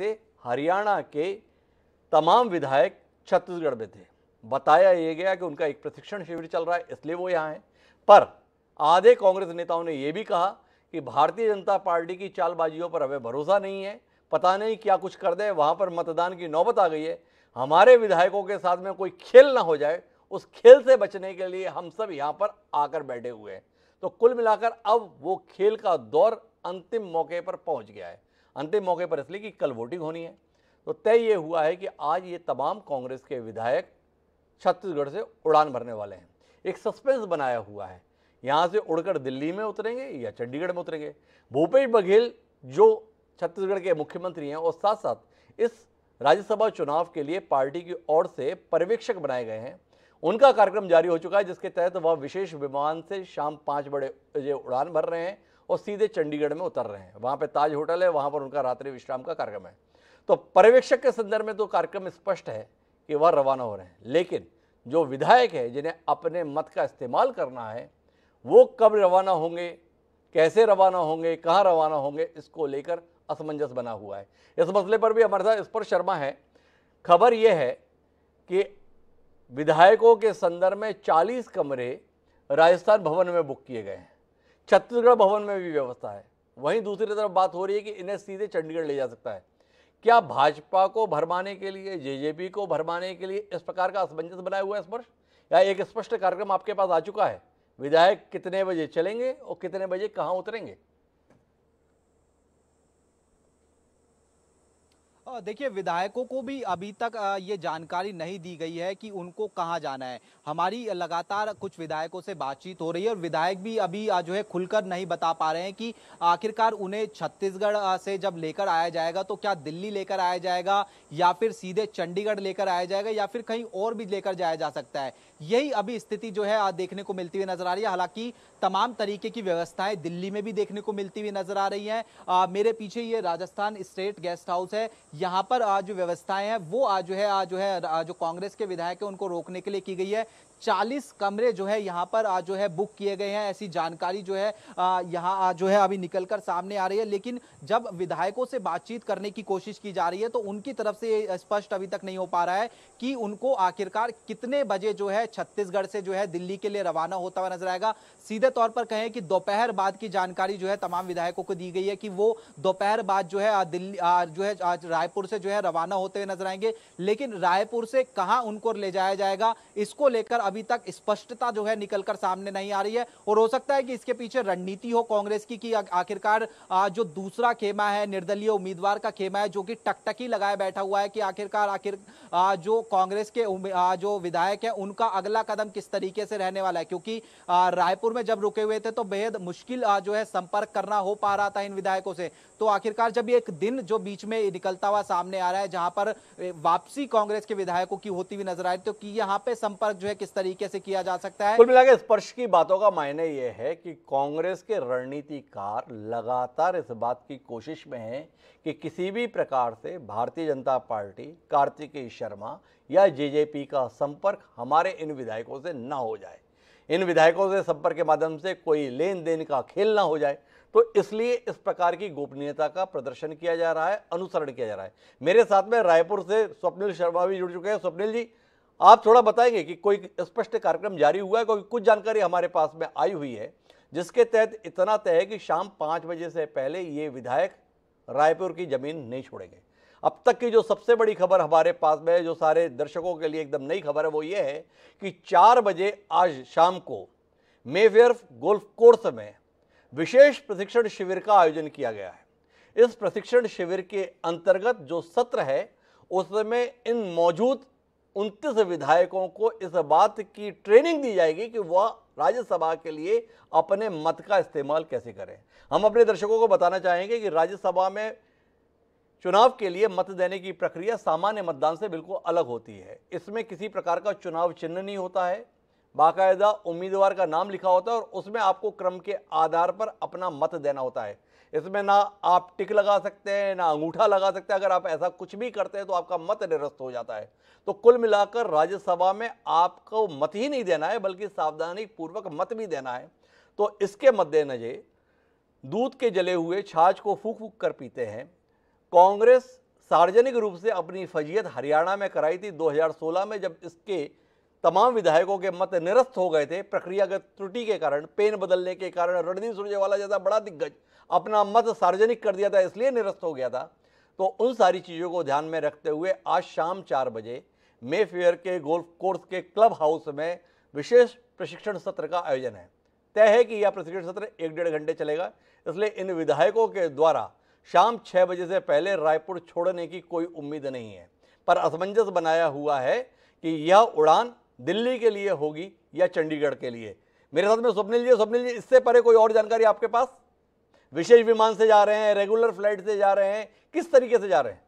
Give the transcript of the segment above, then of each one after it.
से हरियाणा के तमाम विधायक छत्तीसगढ़ में थे बताया यह गया कि उनका एक प्रशिक्षण शिविर चल रहा है इसलिए वो यहाँ हैं पर आधे कांग्रेस नेताओं ने यह भी कहा कि भारतीय जनता पार्टी की चालबाजियों पर हमें भरोसा नहीं है पता नहीं क्या कुछ कर दें वहाँ पर मतदान की नौबत आ गई है हमारे विधायकों के साथ में कोई खेल ना हो जाए उस खेल से बचने के लिए हम सब यहाँ पर आकर बैठे हुए हैं तो कुल मिलाकर अब वो खेल का दौर अंतिम मौके पर पहुँच गया है अंतिम मौके पर इसलिए कि कल वोटिंग होनी है तो तय ये हुआ है कि आज ये तमाम कांग्रेस के विधायक छत्तीसगढ़ से उड़ान भरने वाले हैं एक सस्पेंस बनाया हुआ है यहाँ से उड़कर दिल्ली में उतरेंगे या चंडीगढ़ में उतरेंगे भूपेश बघेल जो छत्तीसगढ़ के मुख्यमंत्री हैं और साथ साथ इस राज्यसभा चुनाव के लिए पार्टी की ओर से पर्यवेक्षक बनाए गए हैं उनका कार्यक्रम जारी हो चुका है जिसके तहत वह विशेष विमान से शाम पाँच बड़े बजे उड़ान भर रहे हैं और सीधे चंडीगढ़ में उतर रहे हैं वहाँ पर ताज होटल है वहाँ पर उनका रात्रि विश्राम का कार्यक्रम है तो पर्यवेक्षक के संदर्भ में तो कार्यक्रम स्पष्ट है कि वह रवाना हो रहे हैं लेकिन जो विधायक है जिन्हें अपने मत का इस्तेमाल करना है वो कब रवाना होंगे कैसे रवाना होंगे कहाँ रवाना होंगे इसको लेकर असमंजस बना हुआ है इस मसले पर भी हमारे साथ स्पर्श शर्मा है खबर यह है कि विधायकों के संदर्भ में 40 कमरे राजस्थान भवन में बुक किए गए हैं छत्तीसगढ़ भवन में भी व्यवस्था है वहीं दूसरी तरफ बात हो रही है कि इन्हें सीधे चंडीगढ़ ले जा सकता है क्या भाजपा को भरमाने के लिए जेजेपी को भरमाने के लिए इस प्रकार का असमंजस बनाया हुआ है स्पर्श या एक स्पष्ट कार्यक्रम आपके पास आ चुका है विधायक कितने बजे चलेंगे और कितने बजे कहाँ उतरेंगे देखिए विधायकों को भी अभी तक ये जानकारी नहीं दी गई है कि उनको कहाँ जाना है हमारी लगातार कुछ विधायकों से बातचीत हो रही है और विधायक भी अभी जो है खुलकर नहीं बता पा रहे हैं कि आखिरकार उन्हें छत्तीसगढ़ से जब लेकर आया जाएगा तो क्या दिल्ली लेकर आया जाएगा या फिर सीधे चंडीगढ़ लेकर आया जाएगा या फिर कहीं और भी लेकर जाया जा सकता है यही अभी स्थिति जो है देखने को मिलती हुई नजर आ रही है हालांकि तमाम तरीके की व्यवस्थाएं दिल्ली में भी देखने को मिलती हुई नजर आ रही है मेरे पीछे ये राजस्थान स्टेट गेस्ट हाउस है यहाँ पर आज जो व्यवस्थाएं हैं वो आज जो है आज जो है जो कांग्रेस के विधायक है उनको रोकने के लिए की गई है 40 कमरे जो है यहाँ पर जो है बुक किए गए हैं ऐसी जानकारी जो है यहाँ जो है अभी निकल कर सामने आ रही है लेकिन जब विधायकों से बातचीत करने की कोशिश की जा रही है तो उनकी तरफ से स्पष्ट अभी तक नहीं हो पा रहा है कि उनको आखिरकार कितने बजे जो है छत्तीसगढ़ से जो है दिल्ली के लिए रवाना होता हुआ नजर आएगा सीधे तौर पर कहें कि दोपहर बाद की जानकारी जो है तमाम विधायकों को दी गई है कि वो दोपहर बाद जो है दिल्ली जो है रायपुर से जो है रवाना होते हुए नजर आएंगे लेकिन रायपुर से कहाँ उनको ले जाया जाएगा इसको लेकर अभी तक स्पष्टता जो है निकलकर सामने नहीं आ रही है और हो सकता है कि इसके पीछे रणनीति हो कांग्रेस की कि आखिरकार जो दूसरा खेमा है निर्दलीय उम्मीदवार का खेमा है जो कि टकटकी लगाए बैठा हुआ है कि आखिरकार आखिर जो कांग्रेस के जो विधायक है उनका अगला कदम किस तरीके से रहने वाला है क्योंकि रायपुर में जब रुके हुए थे तो बेहद मुश्किल जो है संपर्क करना हो पा रहा था इन विधायकों से तो आखिरकार जब एक दिन जो बीच में निकलता हुआ सामने आ रहा है जहां पर वापसी कांग्रेस के विधायकों की होती हुई नजर आ रही तो कि यहां पे संपर्क जो है किस तरीके से किया जा सकता है कुल मिला के स्पर्श की बातों का मायने ये है कि कांग्रेस के रणनीतिकार लगातार इस बात की कोशिश में हैं कि किसी भी प्रकार से भारतीय जनता पार्टी कार्तिकेय शर्मा या जेजेपी का संपर्क हमारे इन विधायकों से ना हो जाए इन विधायकों से संपर्क के माध्यम से कोई लेन देन का खेल ना हो जाए तो इसलिए इस प्रकार की गोपनीयता का प्रदर्शन किया जा रहा है अनुसरण किया जा रहा है मेरे साथ में रायपुर से स्वप्निल शर्मा भी जुड़ चुके हैं स्वप्निल जी आप थोड़ा बताएंगे कि कोई स्पष्ट कार्यक्रम जारी हुआ है क्योंकि कुछ जानकारी हमारे पास में आई हुई है जिसके तहत इतना तय है कि शाम पाँच बजे से पहले ये विधायक रायपुर की ज़मीन नहीं छोड़ेंगे अब तक की जो सबसे बड़ी खबर हमारे पास में है जो सारे दर्शकों के लिए एकदम नई खबर है वो ये है कि चार बजे आज शाम को मेवेर गोल्फ कोर्स में विशेष प्रशिक्षण शिविर का आयोजन किया गया है इस प्रशिक्षण शिविर के अंतर्गत जो सत्र है उसमें इन मौजूद उनतीस विधायकों को इस बात की ट्रेनिंग दी जाएगी कि वह राज्यसभा के लिए अपने मत का इस्तेमाल कैसे करें हम अपने दर्शकों को बताना चाहेंगे कि राज्यसभा में चुनाव के लिए मत देने की प्रक्रिया सामान्य मतदान से बिल्कुल अलग होती है इसमें किसी प्रकार का चुनाव चिन्ह नहीं होता है बाकायदा उम्मीदवार का नाम लिखा होता है और उसमें आपको क्रम के आधार पर अपना मत देना होता है इसमें ना आप टिक लगा सकते हैं ना अंगूठा लगा सकते हैं अगर आप ऐसा कुछ भी करते हैं तो आपका मत निरस्त हो जाता है तो कुल मिलाकर राज्यसभा में आपको मत ही नहीं देना है बल्कि सावधानी पूर्वक मत भी देना है तो इसके मद्देनजर दूध के जले हुए छाछ को फूक फूक कर पीते हैं कांग्रेस सार्वजनिक रूप से अपनी फजीयत हरियाणा में कराई थी 2016 में जब इसके तमाम विधायकों के मत निरस्त हो गए थे प्रक्रियागत त्रुटि के कारण पेन बदलने के कारण रणदीप सुरजेवाला जैसा बड़ा दिग्गज अपना मत सार्वजनिक कर दिया था इसलिए निरस्त हो गया था तो उन सारी चीज़ों को ध्यान में रखते हुए आज शाम चार बजे फेयर के गोल्फ कोर्स के क्लब हाउस में विशेष प्रशिक्षण सत्र का आयोजन है तय है कि यह प्रशिक्षण सत्र एक डेढ़ घंटे चलेगा इसलिए इन विधायकों के द्वारा शाम छः बजे से पहले रायपुर छोड़ने की कोई उम्मीद नहीं है पर असमंजस बनाया हुआ है कि यह उड़ान दिल्ली के लिए होगी या चंडीगढ़ के लिए मेरे साथ में स्वप्निल जी स्वप्निल जी इससे परे कोई और जानकारी आपके पास विशेष विमान से जा रहे हैं रेगुलर फ्लाइट से जा रहे हैं किस तरीके से जा रहे हैं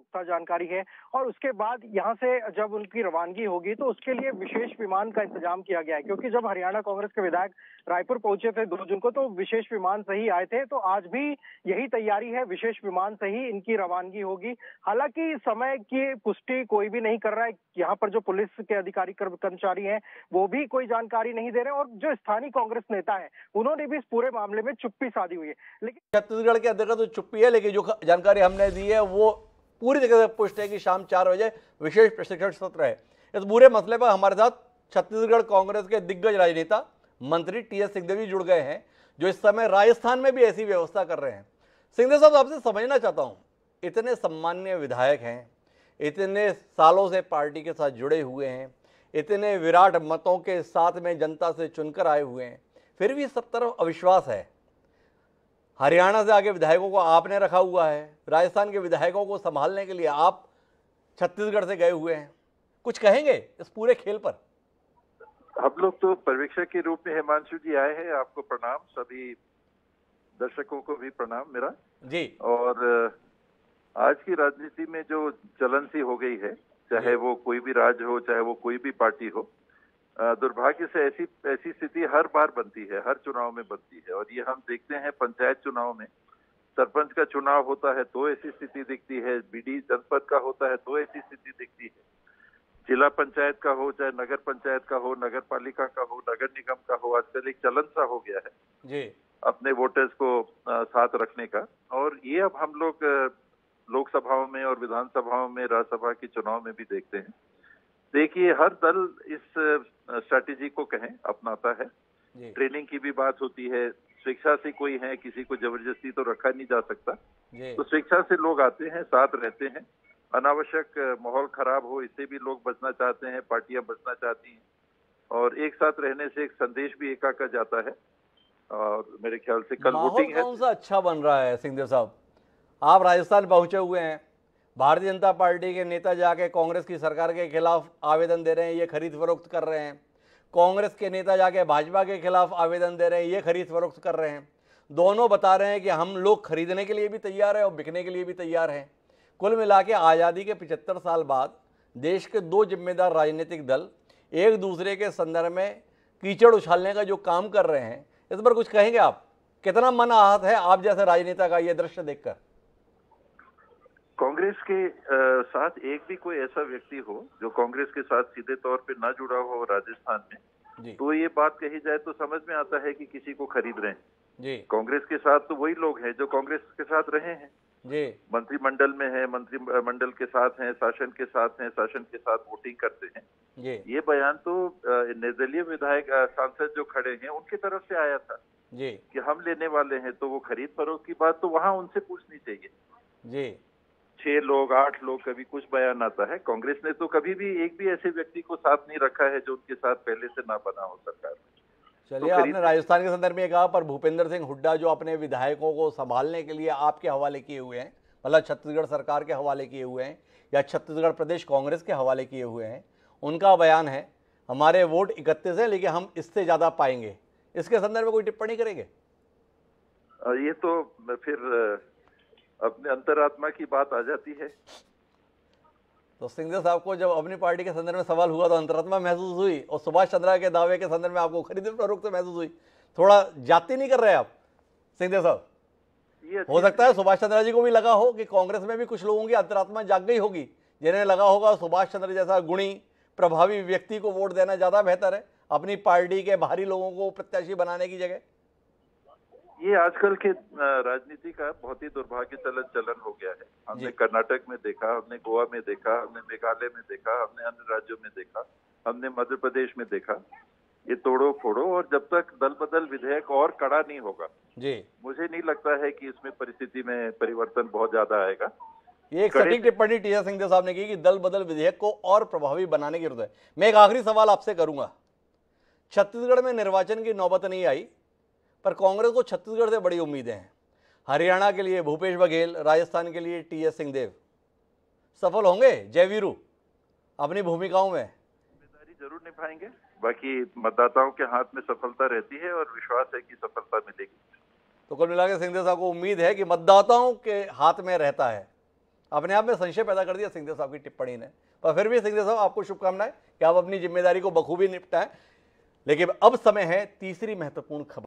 पुख्ता जानकारी है और उसके बाद यहाँ से जब उनकी रवानगी होगी तो उसके लिए विशेष विमान का इंतजाम किया गया है क्योंकि जब हरियाणा कांग्रेस के विधायक रायपुर पहुंचे थे दो जून को तो विशेष विमान से ही आए थे तो आज भी यही तैयारी है विशेष विमान से ही इनकी रवानगी होगी हालांकि समय की पुष्टि कोई भी नहीं कर रहा है यहाँ पर जो पुलिस के अधिकारी कर्मचारी हैं वो भी कोई जानकारी नहीं दे रहे और जो स्थानीय कांग्रेस नेता है उन्होंने भी इस पूरे मामले में चुप्पी साधी हुई है लेकिन छत्तीसगढ़ के अंतर्गत तो चुप्पी है लेकिन जो जानकारी हमने दी है वो पूरी तरीके से पुष्ट है कि शाम चार बजे विशेष प्रशिक्षण सत्र है इस पूरे मसले पर हमारे साथ छत्तीसगढ़ कांग्रेस के दिग्गज राजनेता मंत्री टी एस सिंहदेव जी जुड़ गए हैं जो इस समय राजस्थान में भी ऐसी व्यवस्था कर रहे हैं सिंहदेव साहब आपसे समझना चाहता हूँ इतने सम्मान्य विधायक हैं इतने सालों से पार्टी के साथ जुड़े हुए हैं इतने विराट मतों के साथ में जनता से चुनकर आए हुए हैं फिर भी सब तरफ अविश्वास है हरियाणा से आगे विधायकों को आपने रखा हुआ है राजस्थान के विधायकों को संभालने के लिए आप छत्तीसगढ़ से गए हुए हैं कुछ कहेंगे इस पूरे खेल पर हम लोग तो पर्यवेक्षक के रूप में हिमांशु जी आए हैं आपको प्रणाम सभी दर्शकों को भी प्रणाम मेरा जी और आज की राजनीति में जो चलन सी हो गई है चाहे वो कोई भी राज हो चाहे वो कोई भी पार्टी हो दुर्भाग्य से ऐसी ऐसी स्थिति हर बार बनती है हर चुनाव में बनती है और ये हम देखते हैं पंचायत चुनाव में सरपंच का चुनाव होता है तो ऐसी स्थिति दिखती है बीडी जनपद का होता है तो ऐसी स्थिति दिखती है जिला पंचायत का हो चाहे नगर पंचायत का हो नगर पालिका का हो नगर निगम का हो आजकल एक चलन सा हो गया है जी अपने वोटर्स को साथ रखने का और ये अब हम लोग लोकसभाओं में और विधानसभाओं में राज्यसभा के चुनाव में भी देखते हैं देखिए हर दल इस स्ट्रैटेजी को कहें अपनाता है ट्रेनिंग की भी बात होती है स्वेच्छा से कोई है किसी को जबरदस्ती तो रखा नहीं जा सकता तो स्वेच्छा से लोग आते हैं साथ रहते हैं अनावश्यक माहौल खराब हो इससे भी लोग बचना चाहते हैं पार्टियां बचना चाहती हैं और एक साथ रहने से एक संदेश भी एका का जाता है और मेरे ख्याल से कल वोटिंग है कौन सा अच्छा बन रहा है सिंहदेव साहब आप राजस्थान पहुंचे हुए हैं भारतीय जनता पार्टी के नेता जाके कांग्रेस की सरकार के खिलाफ आवेदन दे रहे हैं ये खरीद फरोख्त कर रहे हैं कांग्रेस के नेता जाके भाजपा के खिलाफ आवेदन दे रहे हैं ये खरीद फरोख्त कर रहे हैं दोनों बता रहे हैं कि हम लोग खरीदने के लिए भी तैयार हैं और बिकने के लिए भी तैयार हैं कुल मिला के आज़ादी के पिचहत्तर साल बाद देश के दो जिम्मेदार राजनीतिक दल एक दूसरे के संदर्भ में कीचड़ उछालने का जो काम कर रहे हैं इस पर कुछ कहेंगे आप कितना मन आहत है आप जैसे राजनेता का ये दृश्य देखकर कांग्रेस के आ, साथ एक भी कोई ऐसा व्यक्ति हो जो कांग्रेस के साथ सीधे तौर पे ना जुड़ा हो राजस्थान में तो ये बात कही जाए तो समझ में आता है कि किसी को खरीद रहे हैं कांग्रेस के साथ तो वही लोग हैं जो कांग्रेस के साथ रहे हैं मंत्रिमंडल में है मंत्रिमंडल के साथ हैं शासन के साथ हैं शासन के साथ वोटिंग करते हैं ये, बयान तो निर्दलीय विधायक सांसद जो खड़े हैं उनकी तरफ से आया था ये। कि हम लेने वाले हैं तो वो खरीद फरोख की बात तो वहाँ उनसे पूछनी चाहिए जी छह लोग आठ लोग कभी कुछ बयान आता है कांग्रेस ने तो कभी भी एक भी ऐसे व्यक्ति को साथ नहीं रखा है जो उनके साथ पहले से ना बना हो सरकार चलिए तो आपने राजस्थान के संदर्भ में कहा पर भूपेंद्र सिंह हुड्डा जो अपने विधायकों को संभालने के लिए आपके हवाले किए हुए हैं मतलब छत्तीसगढ़ सरकार के हवाले किए हुए हैं या छत्तीसगढ़ प्रदेश कांग्रेस के हवाले किए हुए हैं उनका बयान है हमारे वोट इकतीस है लेकिन हम इससे ज़्यादा पाएंगे इसके संदर्भ में कोई टिप्पणी करेंगे ये तो फिर अपने अंतरात्मा की बात आ जाती है तो सिंधिया साहब को जब अपनी पार्टी के संदर्भ में सवाल हुआ तो अंतरात्मा महसूस हुई और सुभाष चंद्रा के दावे के संदर्भ में आपको खरीद फरोख्त तो से महसूस हुई थोड़ा जाति नहीं कर रहे आप सिंधिया साहब हो सकता है सुभाष चंद्रा जी को भी लगा हो कि कांग्रेस में भी कुछ लोगों की अंतरात्मा जाग गई होगी जिन्हें लगा होगा सुभाष चंद्र जैसा गुणी प्रभावी व्यक्ति को वोट देना ज़्यादा बेहतर है अपनी पार्टी के बाहरी लोगों को प्रत्याशी बनाने की जगह ये आजकल के राजनीति का बहुत ही दुर्भाग्य चलन चलन हो गया है हमने कर्नाटक में देखा हमने गोवा में देखा हमने मेघालय में देखा हमने अन्य राज्यों में देखा हमने मध्य प्रदेश में देखा ये तोड़ो फोड़ो और जब तक दल बदल विधेयक और कड़ा नहीं होगा जी मुझे नहीं लगता है कि इसमें परिस्थिति में परिवर्तन बहुत ज्यादा आएगा ये एक सटीक टिप्पणी टीजा सिंह साहब ने की कि दल बदल विधेयक को और प्रभावी बनाने की जरूरत है मैं एक आखिरी सवाल आपसे करूंगा छत्तीसगढ़ में निर्वाचन की नौबत नहीं आई पर कांग्रेस को छत्तीसगढ़ से बड़ी उम्मीदें हैं हरियाणा के लिए भूपेश बघेल राजस्थान के लिए टी एस सिंहदेव सफल होंगे जयवीरू अपनी भूमिकाओं में जरूर निभाएंगे बाकी मतदाताओं के हाथ में सफलता रहती है और विश्वास है कि सफलता मिलेगी तो कुल मिला के सिंहदेव साहब को उम्मीद है कि मतदाताओं के हाथ में रहता है अपने आप में संशय पैदा कर दिया सिंहदेव साहब की टिप्पणी ने पर फिर भी सिंहदेव साहब आपको शुभकामनाएं कि आप अपनी जिम्मेदारी को बखूबी निपटाएं लेकिन अब समय है तीसरी महत्वपूर्ण खबर